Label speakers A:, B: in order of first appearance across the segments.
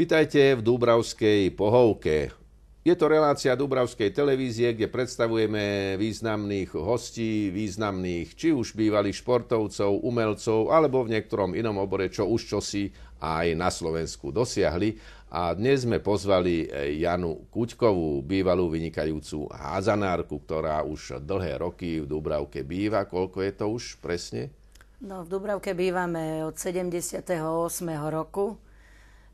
A: Vítajte v Dúbravskej pohovke. Je to relácia Dúbravskej televízie, kde predstavujeme významných hostí, významných či už bývalých športovcov, umelcov alebo v niektorom inom obore, čo už čosi aj na Slovensku dosiahli. A dnes sme pozvali Janu Kuťkovú, bývalú vynikajúcu házanárku, ktorá už dlhé roky v Dúbravke býva. Koľko je to už presne?
B: No, v dubravke bývame od 78. roku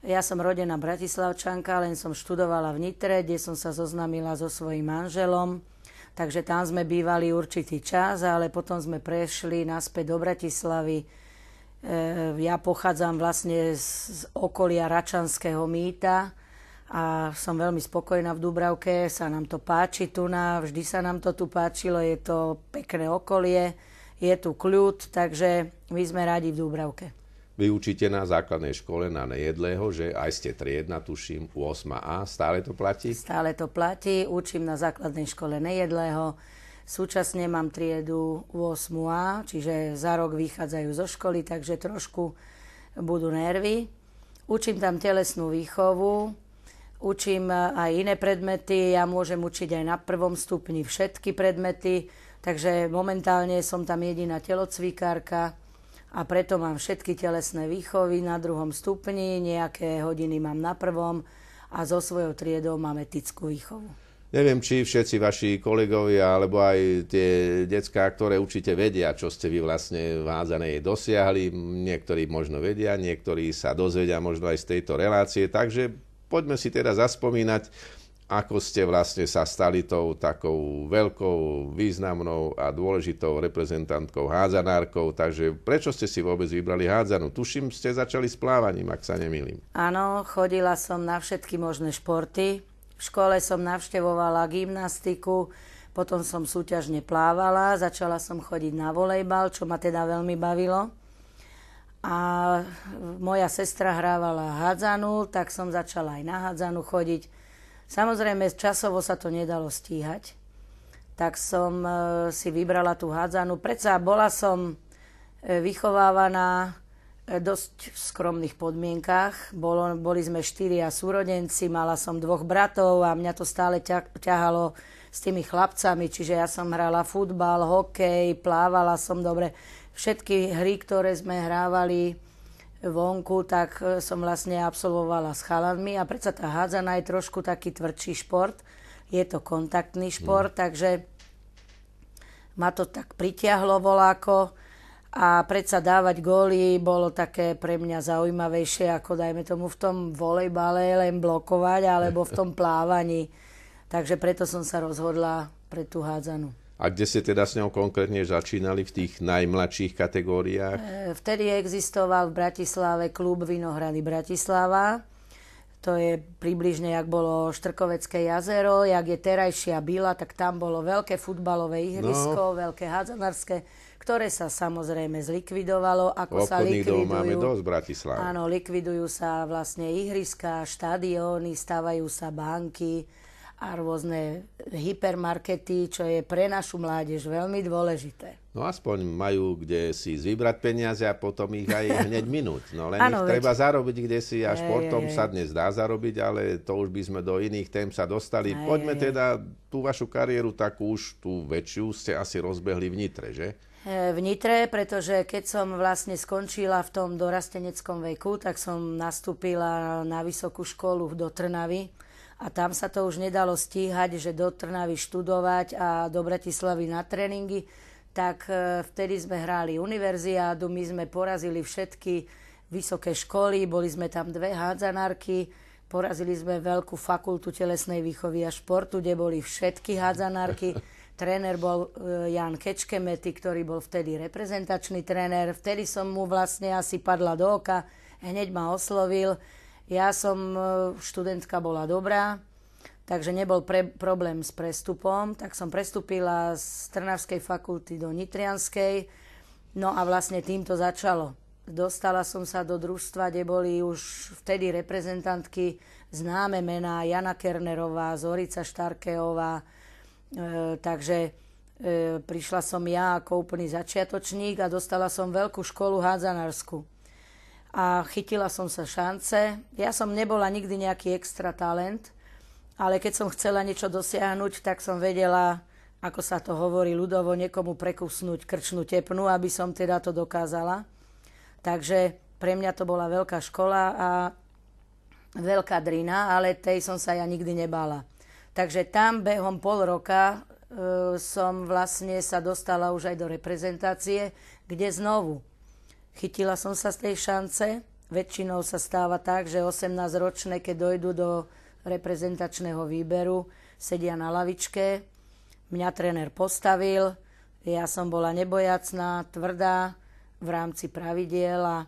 B: ja som rodená Bratislavčanka, len som študovala v Nitre, kde som sa zoznamila so svojím manželom. Takže tam sme bývali určitý čas, ale potom sme prešli naspäť do Bratislavy. E, ja pochádzam vlastne z okolia Račanského mýta a som veľmi spokojná v Dubravke, sa nám to páči tu na, vždy sa nám to tu páčilo, je to pekné okolie, je tu kľud, takže my sme radi v Dubravke
A: vyučíte na základnej škole na nejedlého, že aj ste triedna, tuším, 8A, stále to platí?
B: Stále to platí, učím na základnej škole nejedlého, súčasne mám triedu 8A, čiže za rok vychádzajú zo školy, takže trošku budú nervy. Učím tam telesnú výchovu, učím e, aj iné predmety, ja môžem učiť aj na prvom stupni všetky predmety, takže momentálne som tam jediná telocvikárka, a preto mám všetky telesné výchovy na druhom stupni, nejaké hodiny mám na prvom a so svojou triedou mám etickú výchovu.
A: Neviem, či všetci vaši kolegovia alebo aj tie decká, ktoré určite vedia, čo ste vy vlastne v Házanej dosiahli. Niektorí možno vedia, niektorí sa dozvedia možno aj z tejto relácie. Takže poďme si teda zaspomínať ako ste vlastne sa stali tou takou veľkou, významnou a dôležitou reprezentantkou hádzanárkov, takže prečo ste si vôbec vybrali hádzanu? Tuším, ste začali s plávaním, ak sa nemýlim.
B: Áno, chodila som na všetky možné športy. V škole som navštevovala gymnastiku, potom som súťažne plávala, začala som chodiť na volejbal, čo ma teda veľmi bavilo. A moja sestra hrávala hádzanu, tak som začala aj na hádzanu chodiť Samozrejme, časovo sa to nedalo stíhať, tak som e, si vybrala tú hádzanú. Predsa bola som e, vychovávaná e, dosť v skromných podmienkách. Bolo, boli sme štyria súrodenci, mala som dvoch bratov a mňa to stále ťahalo s tými chlapcami, čiže ja som hrala futbal, hokej, plávala som dobre. Všetky hry, ktoré sme hrávali, vonku, tak e, som vlastne absolvovala s chalanmi a predsa tá hádzana je trošku taký tvrdší šport. Je to kontaktný šport, mm. takže ma to tak pritiahlo voláko a predsa dávať góly bolo také pre mňa zaujímavejšie ako dajme tomu v tom volejbale len blokovať alebo v tom plávaní. Takže preto som sa rozhodla pre tú hádzanu.
A: A kde ste teda s ňou konkrétne začínali v tých najmladších kategóriách?
B: E, vtedy existoval v Bratislave klub Vinohrady Bratislava. To je približne, jak bolo Štrkovecké jazero, jak je terajšia Bila, tak tam bolo veľké futbalové ihrisko, no. veľké hádzanárske, ktoré sa samozrejme zlikvidovalo. Ako sa likvidujú, máme dosť
A: Bratislava. Áno,
B: likvidujú sa vlastne ihriska, štadióny, stavajú sa banky, a rôzne hypermarkety, čo je pre našu mládež veľmi dôležité.
A: No aspoň majú kde si vybrať peniaze a potom ich aj hneď minúť. No len ano, ich treba veď. zarobiť kde si a športom sa dnes dá zarobiť, ale to už by sme do iných tém sa dostali. Aj, Poďme aj, teda tú vašu kariéru takú už, tú väčšiu ste asi rozbehli v Nitre, že?
B: E, Vnitre, pretože keď som vlastne skončila v tom dorasteneckom veku, tak som nastúpila na vysokú školu do Trnavy a tam sa to už nedalo stíhať, že do Trnavy študovať a do Bratislavy na tréningy, tak e, vtedy sme hráli univerziádu, my sme porazili všetky vysoké školy, boli sme tam dve hádzanárky, porazili sme veľkú fakultu telesnej výchovy a športu, kde boli všetky hádzanárky. Tréner bol e, Jan Kečkemety, ktorý bol vtedy reprezentačný tréner. Vtedy som mu vlastne asi padla do oka, hneď ma oslovil ja som, e, študentka bola dobrá, takže nebol pre, problém s prestupom, tak som prestúpila z Trnavskej fakulty do Nitrianskej, no a vlastne týmto začalo. Dostala som sa do družstva, kde boli už vtedy reprezentantky známe mená Jana Kernerová, Zorica Štarkeová, e, takže e, prišla som ja ako úplný začiatočník a dostala som veľkú školu hádzanársku a chytila som sa šance. Ja som nebola nikdy nejaký extra talent, ale keď som chcela niečo dosiahnuť, tak som vedela, ako sa to hovorí ľudovo, niekomu prekusnúť krčnú tepnu, aby som teda to dokázala. Takže pre mňa to bola veľká škola a veľká drina, ale tej som sa ja nikdy nebala. Takže tam behom pol roka e, som vlastne sa dostala už aj do reprezentácie, kde znovu Chytila som sa z tej šance. Väčšinou sa stáva tak, že 18-ročné, keď dojdú do reprezentačného výberu, sedia na lavičke. Mňa tréner postavil, ja som bola nebojacná, tvrdá v rámci pravidiel a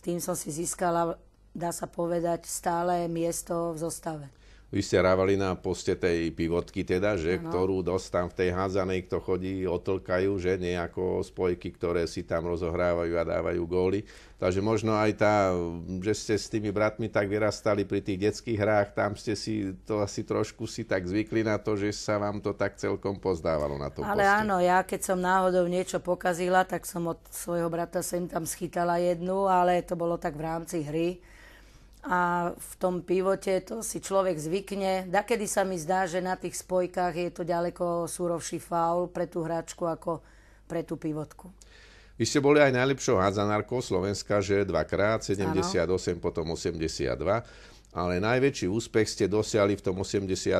B: tým som si získala, dá sa povedať, stále miesto v zostave
A: vy ste rávali na poste tej pivotky teda, že, ano. ktorú dosť tam v tej házanej, kto chodí, otlkajú, že, nejako spojky, ktoré si tam rozohrávajú a dávajú góly. Takže možno aj tá, že ste s tými bratmi tak vyrastali pri tých detských hrách, tam ste si to asi trošku si tak zvykli na to, že sa vám to tak celkom pozdávalo na to. Ale poste.
B: áno, ja keď som náhodou niečo pokazila, tak som od svojho brata sem tam schytala jednu, ale to bolo tak v rámci hry a v tom pivote to si človek zvykne. Dakedy sa mi zdá, že na tých spojkách je to ďaleko súrovší faul pre tú hračku ako pre tú pivotku.
A: Vy ste boli aj najlepšou hádzanárkou Slovenska, že dvakrát, 78, ano. potom 82, ale najväčší úspech ste dosiali v tom 86.,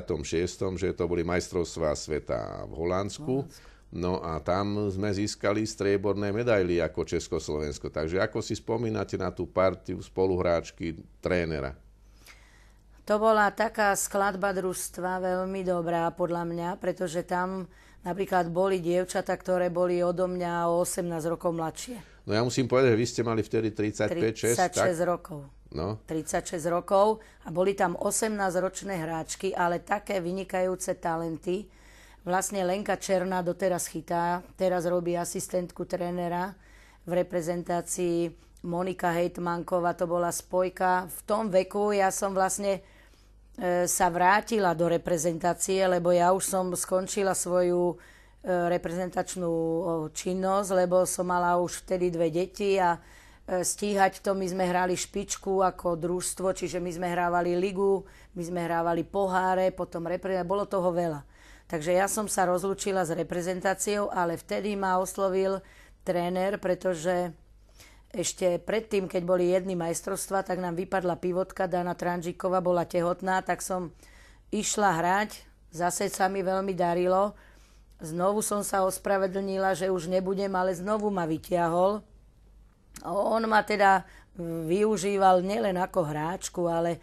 A: že to boli majstrovstvá sveta v Holandsku. Holandsku. No a tam sme získali strieborné medaily ako Československo. Takže ako si spomínate na tú partiu spoluhráčky trénera?
B: To bola taká skladba družstva veľmi dobrá podľa mňa, pretože tam napríklad boli dievčata, ktoré boli odo mňa o 18 rokov mladšie.
A: No ja musím povedať, že vy ste mali vtedy 35, 6, 36 tak? rokov. No.
B: 36 rokov a boli tam 18-ročné hráčky, ale také vynikajúce talenty, Vlastne Lenka Černá doteraz chytá, teraz robí asistentku trénera v reprezentácii Monika Hejtmanková, to bola spojka. V tom veku ja som vlastne e, sa vrátila do reprezentácie, lebo ja už som skončila svoju e, reprezentačnú činnosť, lebo som mala už vtedy dve deti a e, stíhať to. My sme hrali špičku ako družstvo, čiže my sme hrávali ligu, my sme hrávali poháre, potom reprezentácie, bolo toho veľa. Takže ja som sa rozlúčila s reprezentáciou, ale vtedy ma oslovil tréner, pretože ešte predtým, keď boli jedny majstrovstva, tak nám vypadla pivotka, Dana Tranžíková bola tehotná, tak som išla hrať, zase sa mi veľmi darilo. Znovu som sa ospravedlnila, že už nebudem, ale znovu ma vyťahol. On ma teda využíval nielen ako hráčku, ale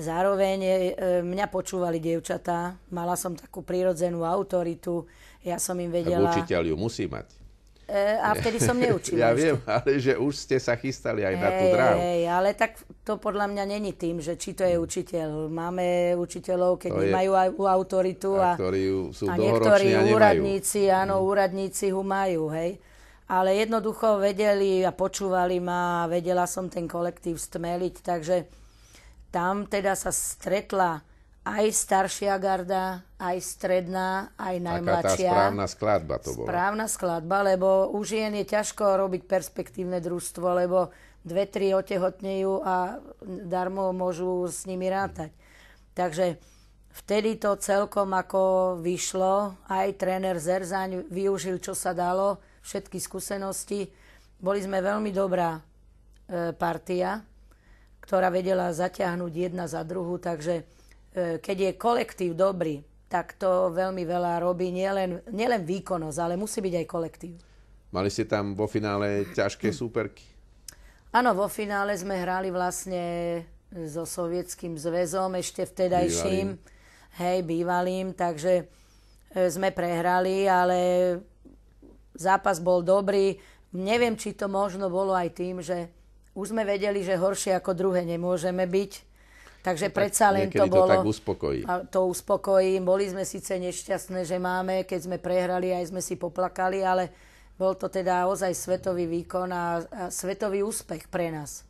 B: Zároveň e, e, mňa počúvali dievčatá, mala som takú prírodzenú autoritu, ja som im vedela... Tak
A: učiteľ ju musí mať.
B: E, a vtedy som neučila. ja ešte. viem,
A: ale že už ste sa chystali aj hey, na tú dráhu. Hej,
B: ale tak to podľa mňa není tým, že či to je mm. učiteľ. Máme učiteľov, keď to nemajú aj u autoritu a, a, ktorí
A: sú a niektorí a úradníci,
B: áno, mm. úradníci ho majú, hej. Ale jednoducho vedeli a počúvali ma a vedela som ten kolektív stmeliť, takže tam teda sa stretla aj staršia garda, aj stredná, aj najmladšia. Taká tá správna
A: skladba to bola.
B: Správna skladba, lebo už žien je ťažko robiť perspektívne družstvo, lebo dve, tri otehotnejú a darmo môžu s nimi rátať. Takže vtedy to celkom ako vyšlo. Aj tréner Zerzaň využil, čo sa dalo, všetky skúsenosti. Boli sme veľmi dobrá e, partia ktorá vedela zaťahnuť jedna za druhú, takže e, keď je kolektív dobrý, tak to veľmi veľa robí nielen, nielen výkonnosť, ale musí byť aj kolektív.
A: Mali ste tam vo finále ťažké súperky?
B: Áno, vo finále sme hrali vlastne so Sovietským zväzom, ešte vtedajším, bývalým. hej, bývalým, takže e, sme prehrali, ale zápas bol dobrý. Neviem, či to možno bolo aj tým, že už sme vedeli, že horšie ako druhé nemôžeme byť. Takže no tak predsa len to bolo... to tak uspokojí. A to uspokojí. Boli sme síce nešťastné, že máme, keď sme prehrali, aj sme si poplakali, ale bol to teda ozaj svetový výkon a, a svetový úspech pre nás.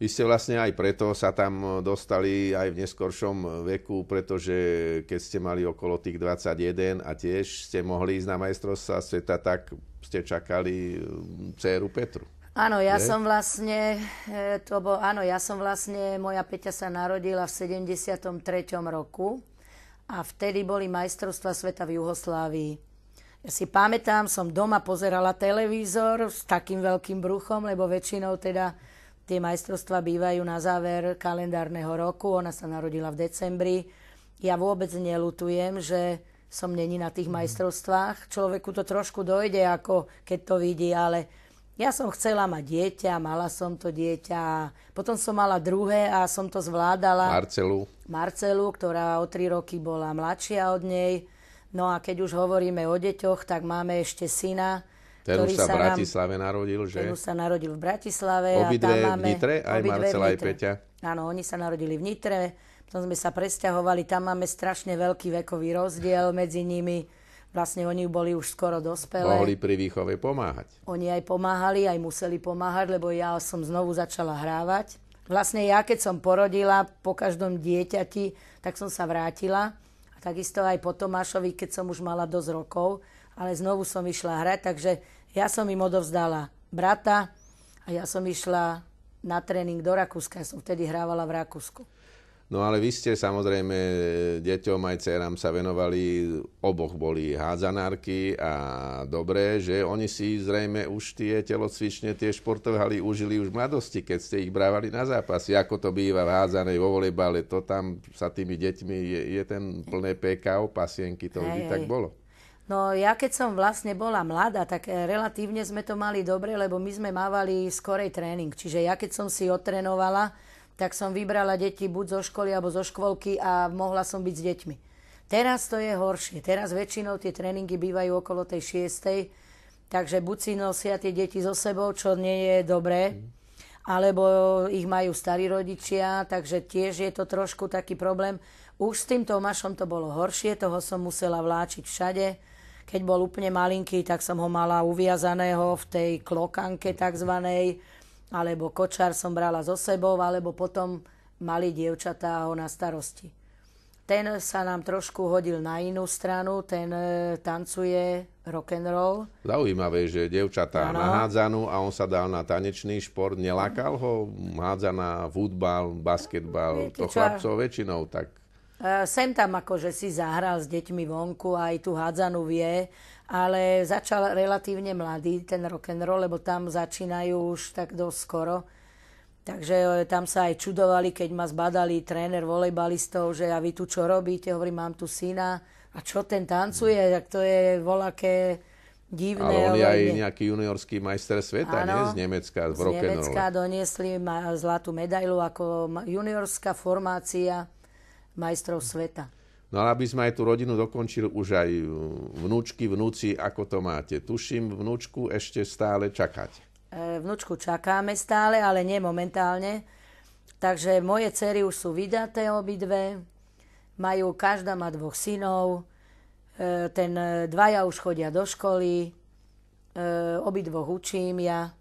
A: Vy ste vlastne aj preto sa tam dostali aj v neskoršom veku, pretože keď ste mali okolo tých 21 a tiež ste mohli ísť na majstrovstvá sveta, tak ste čakali um, dceru Petru.
B: Áno, ja som vlastne, e, to áno, ja som vlastne, moja Peťa sa narodila v 73. roku a vtedy boli majstrovstva sveta v Juhoslávii. Ja si pamätám, som doma pozerala televízor s takým veľkým bruchom, lebo väčšinou teda tie majstrovstva bývajú na záver kalendárneho roku. Ona sa narodila v decembri. Ja vôbec nelutujem, že som není na tých mhm. majstrovstvách. Človeku to trošku dojde, ako keď to vidí, ale ja som chcela mať dieťa, mala som to dieťa, potom som mala druhé a som to zvládala. Marcelu. Marcelu, ktorá o tri roky bola mladšia od nej. No a keď už hovoríme o deťoch, tak máme ešte syna, ten už sa v
A: Bratislave nám, narodil, že? Ten už sa
B: narodil v Bratislave. Obidve a tam máme, v Nitre, aj Marcela, aj Peťa. Áno, oni sa narodili v Nitre, potom sme sa presťahovali, tam máme strašne veľký vekový rozdiel medzi nimi. Vlastne oni boli už skoro dospelé. Mohli
A: pri výchove pomáhať.
B: Oni aj pomáhali, aj museli pomáhať, lebo ja som znovu začala hrávať. Vlastne ja, keď som porodila po každom dieťati, tak som sa vrátila. A takisto aj po Tomášovi, keď som už mala dosť rokov, ale znovu som išla hrať, takže ja som im odovzdala brata a ja som išla na tréning do Rakúska. Ja som vtedy hrávala v Rakúsku.
A: No ale vy ste samozrejme e, deťom aj dcerám sa venovali, oboch boli hádzanárky a dobré, že oni si zrejme už tie telocvične, tie športové haly užili už v mladosti, keď ste ich brávali na zápasy. Ako to býva v hádzanej, vo volejbale, to tam sa tými deťmi je, je ten plné PKO, pasienky, to vždy tak bolo.
B: No ja keď som vlastne bola mladá, tak e, relatívne sme to mali dobre, lebo my sme mávali skorej tréning. Čiže ja keď som si otrenovala, tak som vybrala deti buď zo školy alebo zo škôlky a mohla som byť s deťmi. Teraz to je horšie. Teraz väčšinou tie tréningy bývajú okolo tej 6. Takže buď si nosia tie deti so sebou, čo nie je dobré, mhm. alebo ich majú starí rodičia, takže tiež je to trošku taký problém. Už s tým Tomášom to bolo horšie, toho som musela vláčiť všade. Keď bol úplne malinký, tak som ho mala uviazaného v tej klokanke takzvanej alebo kočár som brala so sebou, alebo potom mali dievčatá ho na starosti. Ten sa nám trošku hodil na inú stranu, ten e, tancuje rock and roll.
A: Zaujímavé, že dievčatá na hádzanú a on sa dal na tanečný šport. Nelakal ho hádzaná, futbal, basketbal, to chlapcov väčšinou tak
B: E, sem tam akože si zahral s deťmi vonku, aj tú hádzanú vie, ale začal relatívne mladý ten rock and roll, lebo tam začínajú už tak dosť skoro. Takže e, tam sa aj čudovali, keď ma zbadali tréner volejbalistov, že a vy tu čo robíte, hovorím, mám tu syna. A čo ten tancuje, tak to je voľaké divné. Ale on je aj
A: nejaký juniorský majster sveta, nie? Z Nemecka, z rock'n'roll. Z Nemecka
B: doniesli ma zlatú medailu ako juniorská formácia majstrov sveta.
A: No ale aby sme aj tú rodinu dokončili, už aj vnúčky, vnúci, ako to máte. Tuším, vnúčku ešte stále čakať.
B: E, vnúčku čakáme stále, ale nie momentálne. Takže moje cery už sú vydaté obidve. Majú, každá má dvoch synov. E, ten e, dvaja už chodia do školy. obidvoch učím ja.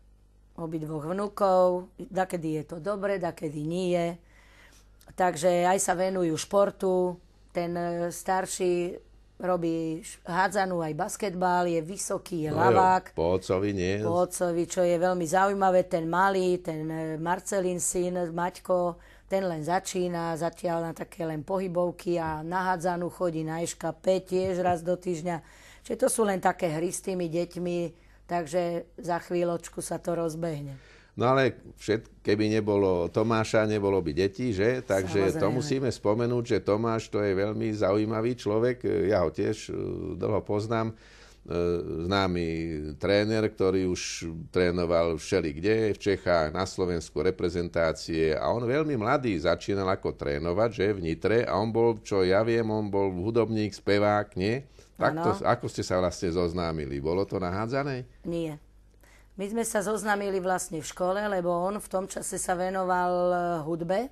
B: Obidvoch vnúkov. Dakedy je to dobre, dakedy nie je Takže aj sa venujú športu. Ten e, starší robí hádzanú aj basketbal, je vysoký, je no lavák. Jo,
A: po nie. Po
B: ocovi, čo je veľmi zaujímavé, ten malý, ten e, Marcelín syn, Maťko, ten len začína, zatiaľ na také len pohybovky a na hádzanú chodí na 5 tiež raz do týždňa. Čiže to sú len také hry s tými deťmi, takže za chvíľočku sa to rozbehne.
A: No ale všet, keby nebolo Tomáša, nebolo by deti, že? Takže Samozrejme. to musíme spomenúť, že Tomáš to je veľmi zaujímavý človek. Ja ho tiež e, dlho poznám. E, známy tréner, ktorý už trénoval všeli kde, v Čechách, na Slovensku reprezentácie. A on veľmi mladý začínal ako trénovať, že v Nitre. A on bol, čo ja viem, on bol hudobník, spevák, nie? Takto, ako ste sa vlastne zoznámili? Bolo to nahádzané?
B: Nie. My sme sa zoznamili vlastne v škole, lebo on v tom čase sa venoval e, hudbe.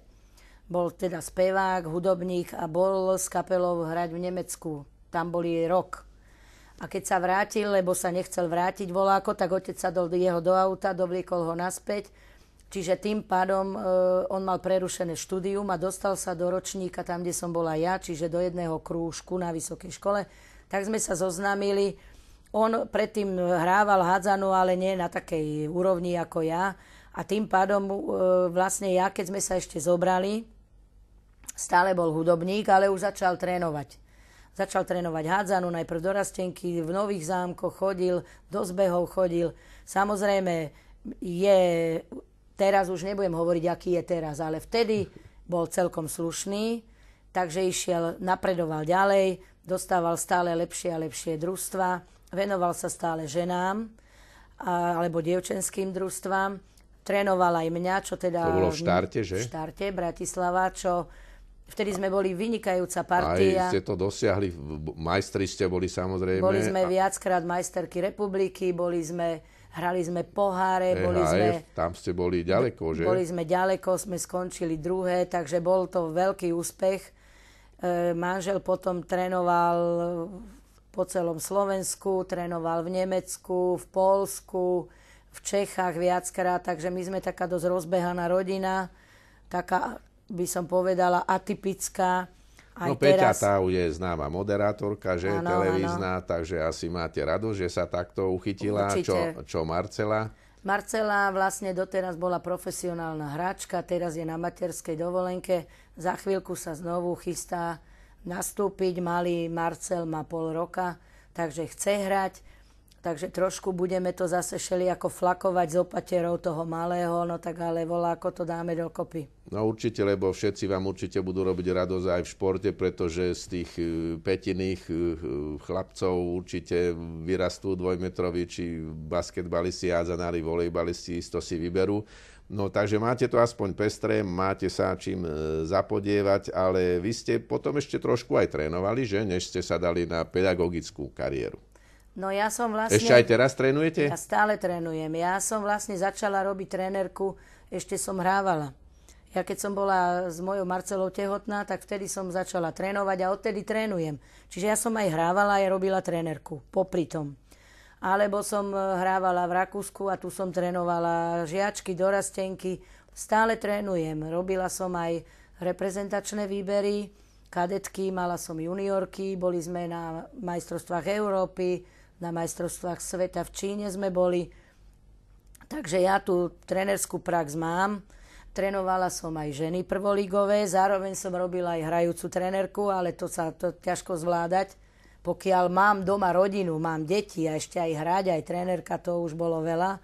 B: Bol teda spevák, hudobník a bol s kapelou hrať v Nemecku. Tam boli rok. A keď sa vrátil, lebo sa nechcel vrátiť voláko, tak otec sa dol jeho do auta, dovliekol ho naspäť. Čiže tým pádom e, on mal prerušené štúdium a dostal sa do ročníka tam, kde som bola ja, čiže do jedného krúžku na vysokej škole. Tak sme sa zoznámili on predtým e, hrával hádzanú, ale nie na takej úrovni ako ja. A tým pádom e, vlastne ja, keď sme sa ešte zobrali, stále bol hudobník, ale už začal trénovať. Začal trénovať hádzanú, najprv do rastenky, v nových zámkoch chodil, do zbehov chodil. Samozrejme, je, teraz už nebudem hovoriť, aký je teraz, ale vtedy bol celkom slušný, takže išiel, napredoval ďalej, dostával stále lepšie a lepšie družstva Venoval sa stále ženám a, alebo dievčenským družstvám. Trénoval aj mňa, čo teda... To bolo v štarte, že? V štarte, Bratislava, čo Vtedy sme boli vynikajúca partia. Aj ste
A: to dosiahli, majstri ste boli samozrejme. Boli sme a...
B: viackrát majsterky republiky, boli sme, hrali sme poháre, EHF, boli sme...
A: Tam ste boli ďaleko, že? Boli
B: sme ďaleko, sme skončili druhé, takže bol to veľký úspech. E, manžel potom trénoval po celom Slovensku, trénoval v Nemecku, v Polsku, v Čechách viackrát, takže my sme taká dosť rozbehaná rodina, taká by som povedala atypická. Aj no Peťa teraz... tá
A: je známa moderátorka, že ano, televízna, ano. takže asi máte rado, že sa takto uchytila, čo, čo Marcela.
B: Marcela vlastne doteraz bola profesionálna hráčka, teraz je na materskej dovolenke, za chvíľku sa znovu chystá nastúpiť. Malý Marcel má pol roka, takže chce hrať. Takže trošku budeme to zase šeli ako flakovať z opaterov toho malého, no tak ale volá, ako to dáme dokopy.
A: No určite, lebo všetci vám určite budú robiť radosť aj v športe, pretože z tých e, petiných e, e, chlapcov určite vyrastú dvojmetroví, či basketbalisti, jazanári, volejbalisti, isto si vyberú No takže máte to aspoň pestré, máte sa čím e, zapodievať, ale vy ste potom ešte trošku aj trénovali, že, než ste sa dali na pedagogickú kariéru.
B: No ja som vlastne... Ešte aj teraz trénujete? Ja stále trénujem. Ja som vlastne začala robiť trénerku, ešte som hrávala. Ja keď som bola s mojou Marcelou tehotná, tak vtedy som začala trénovať a odtedy trénujem. Čiže ja som aj hrávala, aj robila trénerku popri tom alebo som e, hrávala v Rakúsku a tu som trénovala žiačky, dorastenky. Stále trénujem. Robila som aj reprezentačné výbery, kadetky, mala som juniorky, boli sme na majstrovstvách Európy, na majstrovstvách sveta v Číne sme boli. Takže ja tú trenerskú prax mám. Trénovala som aj ženy prvoligové, zároveň som robila aj hrajúcu trenerku, ale to sa to ťažko zvládať pokiaľ mám doma rodinu, mám deti a ešte aj hrať, aj trénerka, to už bolo veľa.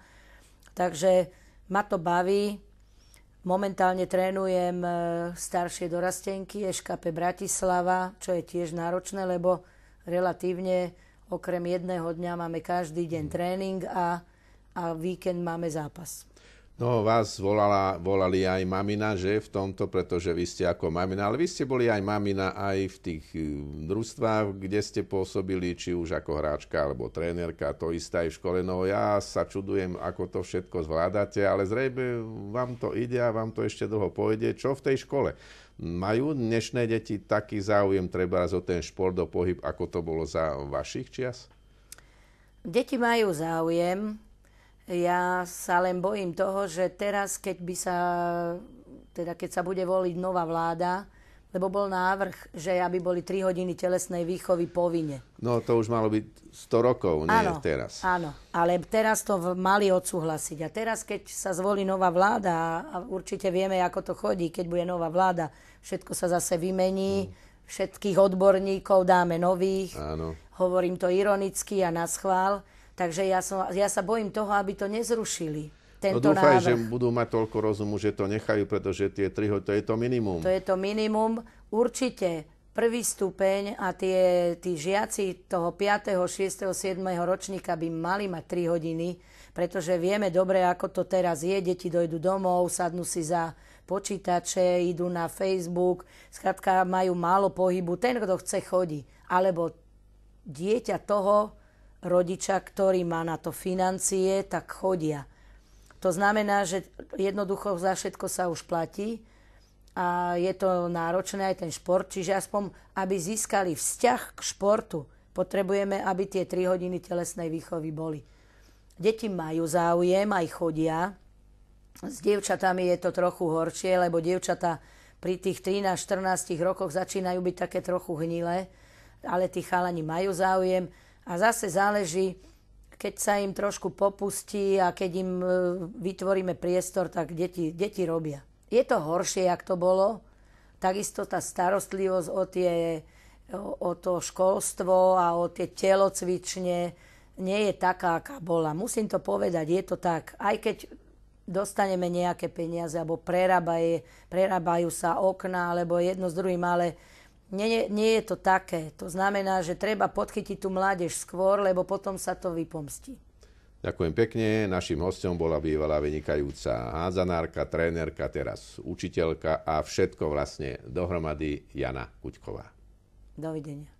B: Takže ma to baví. Momentálne trénujem e, staršie dorastenky Eškape Bratislava, čo je tiež náročné, lebo relatívne okrem jedného dňa máme každý deň mm. tréning a, a víkend máme zápas.
A: No vás volala, volali aj mamina, že v tomto, pretože vy ste ako mamina, ale vy ste boli aj mamina aj v tých e, družstvách, kde ste pôsobili, či už ako hráčka alebo trénerka, to isté aj v škole. No ja sa čudujem, ako to všetko zvládate, ale zrejme vám to ide a vám to ešte dlho pôjde. Čo v tej škole? Majú dnešné deti taký záujem treba o ten šport, do pohyb, ako to bolo za vašich čias?
B: Deti majú záujem, ja sa len bojím toho, že teraz, keď by sa, teda keď sa bude voliť nová vláda, lebo bol návrh, že aby boli 3 hodiny telesnej výchovy povinne.
A: No to už malo byť 100 rokov, nie áno, teraz.
B: Áno, ale teraz to mali odsúhlasiť. A teraz, keď sa zvolí nová vláda, a určite vieme, ako to chodí, keď bude nová vláda, všetko sa zase vymení, hmm. všetkých odborníkov dáme nových. Áno. Hovorím to ironicky a na schvál. Takže ja, som, ja sa bojím toho, aby to nezrušili. Tento no dúfaj, návrh. že
A: budú mať toľko rozumu, že to nechajú, pretože tie 3 hodiny, to je to minimum. To
B: je to minimum. Určite prvý stupeň a tie, tí žiaci toho 5., 6., 7. ročníka by mali mať 3 hodiny, pretože vieme dobre, ako to teraz je. Deti dojdú domov, sadnú si za počítače, idú na Facebook, skratka majú málo pohybu. Ten, kto chce, chodí. Alebo dieťa toho, rodiča, ktorý má na to financie, tak chodia. To znamená, že jednoducho za všetko sa už platí a je to náročné aj ten šport, čiže aspoň, aby získali vzťah k športu, potrebujeme, aby tie 3 hodiny telesnej výchovy boli. Deti majú záujem, aj chodia. S dievčatami je to trochu horšie, lebo dievčata pri tých 13-14 rokoch začínajú byť také trochu hnilé, ale tí chalani majú záujem a zase záleží, keď sa im trošku popustí a keď im e, vytvoríme priestor, tak deti, deti robia. Je to horšie, ak to bolo. Takisto tá starostlivosť o, tie, o, o to školstvo a o tie telocvične nie je taká, aká bola. Musím to povedať, je to tak. Aj keď dostaneme nejaké peniaze alebo prerábajú, prerábajú sa okna alebo jedno s druhým, ale nie, nie je to také. To znamená, že treba podchytiť tú mládež skôr, lebo potom sa to vypomstí.
A: Ďakujem pekne. Našim hostom bola bývalá vynikajúca hádzanárka, trénerka, teraz učiteľka a všetko vlastne dohromady Jana
B: Kuťková. Dovidenia.